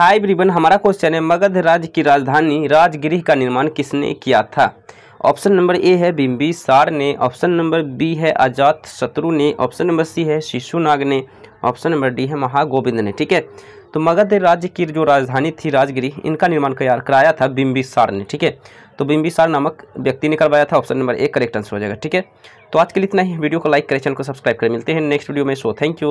high ब्रिबन हमारा question है मगध राज्य की राजधानी राजगृह का निर्माण किसने किया था ऑप्शन नंबर ए है बिम्बी सार ने ऑप्शन नंबर बी है अजात शत्रु ने ऑप्शन नंबर सी है शिशुनाग ने ऑप्शन नंबर डी है महागोविंद ने ठीक है तो मगध राज्य की जो राजधानी थी राजगिरी इनका निर्माण कराया था बिम्बिसार ने ठीक है तो बिम्बिसार नामक व्यक्ति ने करवाया था option number A correct answer हो जाएगा ठीक है तो आज के लिए इतना ही वीडियो को लाइक करें चैनल को सब्सक्राइब करें मिलते हैं नेक्स्ट वीडियो में सो थैंक यू